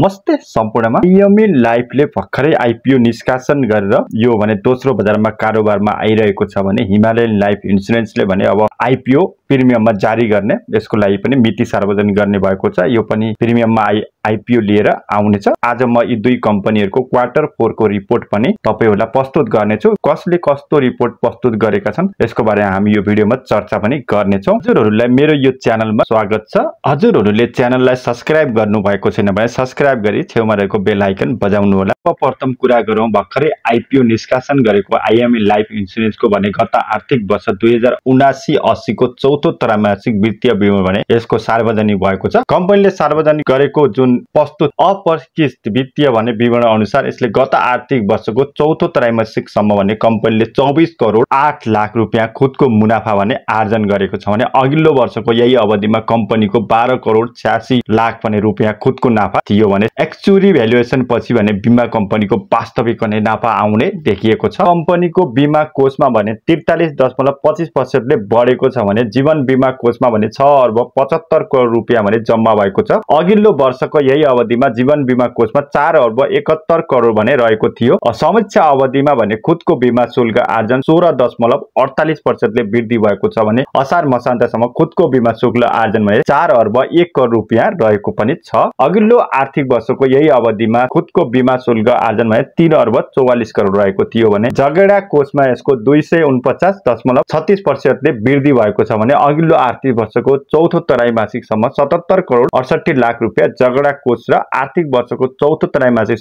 नमस्ते सम्पूर्णमा पिएमई लाइफले भर्खरै आइपिओ निष्कासन गरेर यो भने दोस्रो बजारमा कारोबारमा आइरहेको छ भने हिमालयन लाइफ इन्सुरेन्सले भने अब आइपिओ प्रिमियममा जारी गर्ने यसको लागि पनि मिति सार्वजनिक गर्ने भएको छ यो पनि प्रिमियममा आइ आइपिओ लिएर आउनेछ आज म यी दुई कम्पनीहरूको क्वार्टर फोरको रिपोर्ट पनि तपाईँहरूलाई प्रस्तुत गर्नेछु कसले कस्तो रिपोर्ट प्रस्तुत गरेका छन् यसको बारेमा हामी यो भिडियोमा चर्चा पनि गर्नेछौँ हजुरहरूलाई मेरो यो च्यानलमा स्वागत छ हजुरहरूले च्यानललाई सब्सक्राइब गर्नु भएको छैन भने सब्सक्राइब गरी छेउमा रहेको बेल आइकन बजाउनु होला सर्वप्रथम कुरा गरौँ भर्खरै आइपिओ निष्कासन गरेको आइएमए लाइफ इन्सुरेन्सको भने गत आर्थिक वर्ष दुई हजार उनासी असीको चौथो त्रैमासिक वित्तीय विवरण भने यसको सार्वजनिक भएको छ कम्पनीले सार्वजनिक गरेको जुन प्रस्तुत अपरिष्कृत वित्तीय भन्ने विवरण अनुसार यसले गत आर्थिक वर्षको चौथो त्रैमासिकसम्म भने कम्पनीले चौबिस करोड आठ लाख रुपियाँ खुदको मुनाफा भने आर्जन गरेको छ भने अघिल्लो वर्षको यही अवधिमा कम्पनीको बाह्र करोड छ्यासी लाख भने रुपियाँ खुदको नाफा थियो भने एक्चुरी भ्यालुएसन पछि भने बिमा कम्पनीको वास्तविक भने नाफा आउने देखिएको छ कम्पनीको बिमा कोषमा भने त्रितालिस दशमलव पच्चिस पर्सेन्टले बढेको छ भने जीवन बिमा कोषमा भने छ अर्ब पचहत्तर करोड रुपियाँ भने जम्मा भएको छ अघिल्लो वर्षको यही अवधिमा जीवन बिमा कोषमा चार अर्ब एकहत्तर करोड भने रहेको थियो समीक्षा अवधिमा भने खुदको बिमा शुल्क आर्जन सोह्र दशमलव अडतालिस प्रतिशतले वृद्धि भएको छ भने असार मसान्तसम्म खुदको बिमा शुल्क आर्जन भने चार अर्ब एक करोड रुपियाँ रहेको पनि छ अघिल्लो आर्थिक वर्षको यही अवधिमा खुदको बिमा शुल्क आर्जन भने तीन अर्ब चौवालिस करोड रहेको थियो भने झगडा कोषमा यसको दुई सय उनपचास दशमलव छत्तिस प्रतिशतले वृद्धि भएको छ भने अघिल्लो आर्थिक वर्षको चौथो तराई मासिकसम्म सतहत्तर करोड अडसठी लाख रुपियाँ झगडा कोष र आर्थिक वर्षको चौथो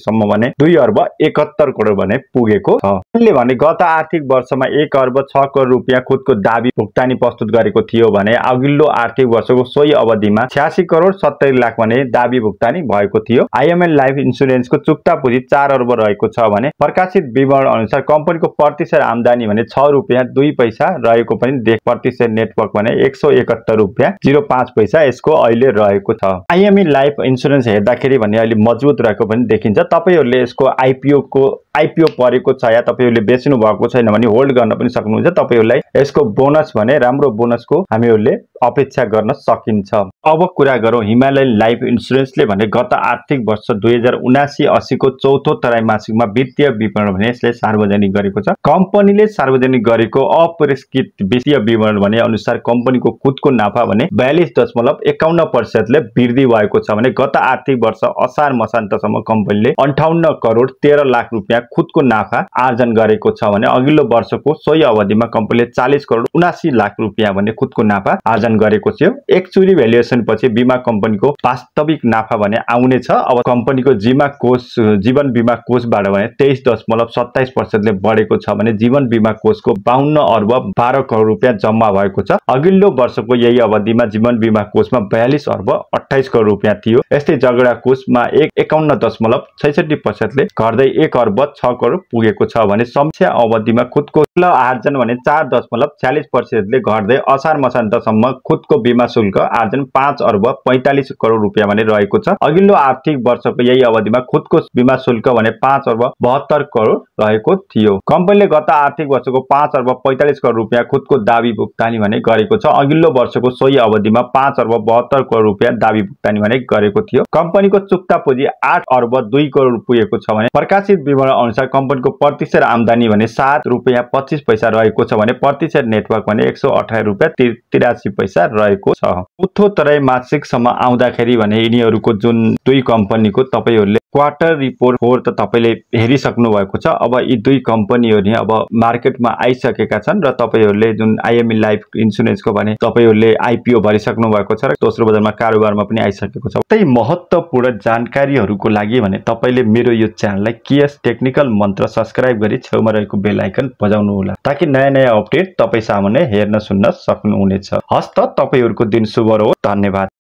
सम्म भने दुई अर्ब एकहत्तर करोड भने पुगेको छ यसले भने गत आर्थिक वर्षमा एक अर्ब छ करोड रुपियाँ खुदको दावी भुक्तानी प्रस्तुत गरेको थियो भने अघिल्लो आर्थिक वर्षको सोही अवधिमा छ्यासी करोड सत्तरी लाख भने दावी भुक्तानी भएको थियो आइएमएल लाइफ इन्सुरेन्सको चुक्ता पुँजी चार अर्ब रहेको छ भने प्रकाशित विवरण अनुसार कम्पनीको प्रतिशत आमदानी भने छ रुपियाँ दुई पैसा रहेको पनि देख प्रतिशत नेटवर्क भने एक सौ एकहत्तर रुपियाँ जिरो पाँच पैसा यसको अहिले रहेको छ आइएमई लाइफ इन्सुरेन्स ब्यालेन्स हेर्दाखेरि भने अहिले मजबुत रहेको पनि देखिन्छ तपाईँहरूले यसको आइपिओको आइपिओ परेको छ या तपाईँहरूले बेच्नु भएको छैन भने होल्ड गर्न पनि सक्नुहुन्छ तपाईँहरूलाई यसको बोनस भने राम्रो बोनसको हामीहरूले अपेक्षा गर्न सकिन्छ अब कुरा गरौँ हिमालयन लाइफ इन्सुरेन्सले भने गत आर्थिक वर्ष दुई हजार उनासी असीको चौथो तराई मासिकमा वित्तीय विवरण भने यसले सार्वजनिक गरेको छ कम्पनीले सार्वजनिक गरेको अपरिष्कृत वित्तीय विवरण भने अनुसार कम्पनीको खुदको नाफा भने बयालिस दशमलव एकाउन्न प्रतिशतले वृद्धि भएको छ भने गत आर्थिक वर्ष असार मसान्तसम्म कम्पनीले अन्ठाउन्न करोड तेह्र लाख रुपियाँ खुदको नाफा आर्जन गरेको छ भने अघिल्लो वर्षको सोही अवधिमा कम्पनीले चालिस करोड उनासी लाख रुपियाँ भने खुदको नाफा आर्जन गरेको थियो एकचुरी भेल्युएसन पछि बिमा कम्पनीको वास्तविक नाफा भने आउने छ अब कम्पनीको जिमा कोष जीवन बिमा कोषबाट भने तेइस दशमलव सत्ताइस प्रतिशतले बढेको छ भने जीवन बिमा कोषको बाहन्न अर्ब बाह्र करोड रुपियाँ जम्मा भएको छ अघिल्लो वर्षको यही अवधिमा जीवन बिमा कोषमा बयालिस अर्ब अठाइस करोड रुपियाँ थियो यस्तै झगडा कोषमा एक एकाउन्न दशमलव छैसठी प्रतिशतले घट्दै एक अर्ब छ करोड पुगेको छ भने समस्या अवधिमा खुदको आर्जन भने चार दशमलव छ्यालिस प्रतिशतले घट्दै असार मसान्तसम्म खुदको बिमा शुल्क आर्जन पाँच अर्ब पैँतालिस करोड रुपियाँ भने रहेको छ अघिल्लो आर्थिक वर्षको यही अवधिमा खुदको बिमा शुल्क भने पाँच अर्ब बहत्तर करोड रहेको थियो कम्पनीले गत आर्थिक वर्षको पाँच अर्ब पैँतालिस करोड रुपियाँ खुदको दावी भुक्तानी भने गरेको छ अघिल्लो वर्षको सोही अवधिमा पाँच अर्ब बहत्तर करोड रुपियाँ दावी भुक्तानी भने गरेको थियो कम्पनीको चुक्ता पुँजी आठ अर्ब दुई करोड पुगेको छ भने प्रकाशित विवरण अनुसार कम्पनीको प्रतिशत आमदानी भने सात रुपियाँ पच्चिस पैसा रहेको छ भने प्रतिशत नेटवर्क भने एक सौ अठार रुपियाँ तिरासी पैसा रहेको छ उत्थो तराई मासिकसम्म आउँदाखेरि भने यिनीहरूको जुन दुई कम्पनीको तपाईँहरूले क्वार्टर रिपोर्ट फोर त तपाईँले हेरिसक्नु भएको छ अब यी दुई कम्पनीहरू अब मार्केटमा आइसकेका छन् र तपाईँहरूले जुन आइएमई लाइफ इन्सुरेन्सको भने तपाईँहरूले आइपिओ भरिसक्नु भएको छ र दोस्रो बजारमा कारोबारमा पनि आइसकेको छ त्यही महत्त्वपूर्ण जानकारीहरूको लागि भने तपाईँले मेरो यो च्यानललाई केएस टेक्निकल मन्त्र सब्सक्राइब गरी छेउमा रहेको बेलायकन आइकन बजाउनु होला ताकि नयाँ नयाँ अपडेट तपाईँ सामुन्ने हेर्न सुन्न सक्नुहुनेछ हस्त त तपाईँहरूको दिन शुभ रह धन्यवाद